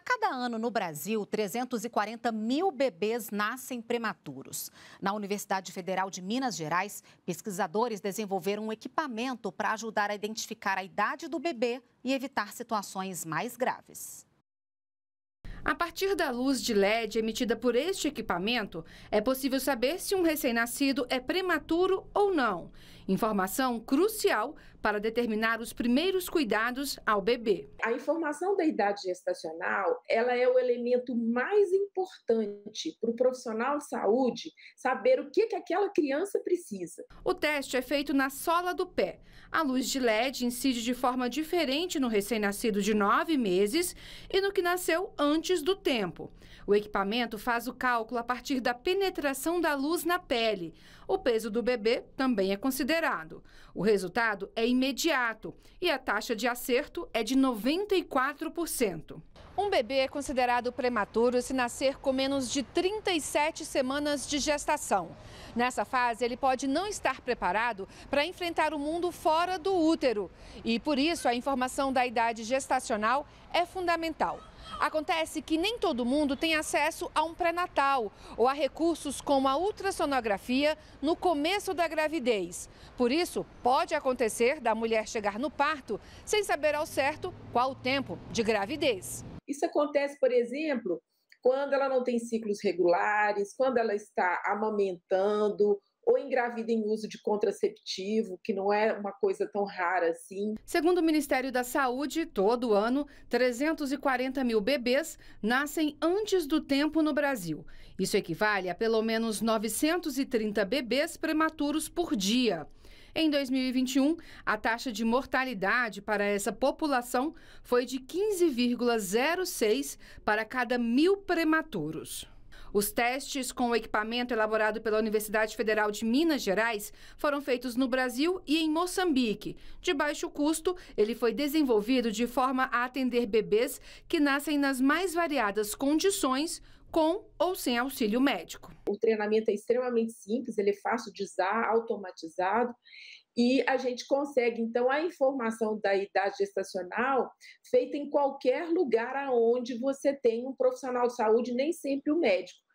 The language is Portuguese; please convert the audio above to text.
A cada ano no Brasil, 340 mil bebês nascem prematuros. Na Universidade Federal de Minas Gerais, pesquisadores desenvolveram um equipamento para ajudar a identificar a idade do bebê e evitar situações mais graves. A partir da luz de LED emitida por este equipamento, é possível saber se um recém-nascido é prematuro ou não. Informação crucial para determinar os primeiros cuidados ao bebê. A informação da idade gestacional, ela é o elemento mais importante para o profissional de saúde saber o que, que aquela criança precisa. O teste é feito na sola do pé. A luz de LED incide de forma diferente no recém-nascido de 9 meses e no que nasceu antes do tempo. O equipamento faz o cálculo a partir da penetração da luz na pele. O peso do bebê também é considerado esperado. O resultado é imediato e a taxa de acerto é de 94%. Um bebê é considerado prematuro se nascer com menos de 37 semanas de gestação. Nessa fase, ele pode não estar preparado para enfrentar o mundo fora do útero. E por isso, a informação da idade gestacional é fundamental. Acontece que nem todo mundo tem acesso a um pré-natal ou a recursos como a ultrassonografia no começo da gravidez. Por isso, pode acontecer da mulher chegar no parto sem saber ao certo qual o tempo de gravidez. Isso acontece, por exemplo, quando ela não tem ciclos regulares, quando ela está amamentando ou engravida em uso de contraceptivo, que não é uma coisa tão rara assim. Segundo o Ministério da Saúde, todo ano, 340 mil bebês nascem antes do tempo no Brasil. Isso equivale a pelo menos 930 bebês prematuros por dia. Em 2021, a taxa de mortalidade para essa população foi de 15,06 para cada mil prematuros. Os testes com o equipamento elaborado pela Universidade Federal de Minas Gerais foram feitos no Brasil e em Moçambique. De baixo custo, ele foi desenvolvido de forma a atender bebês que nascem nas mais variadas condições, com ou sem auxílio médico. O treinamento é extremamente simples, ele é fácil de usar, automatizado e a gente consegue, então, a informação da idade gestacional feita em qualquer lugar aonde você tem um profissional de saúde, nem sempre o um médico.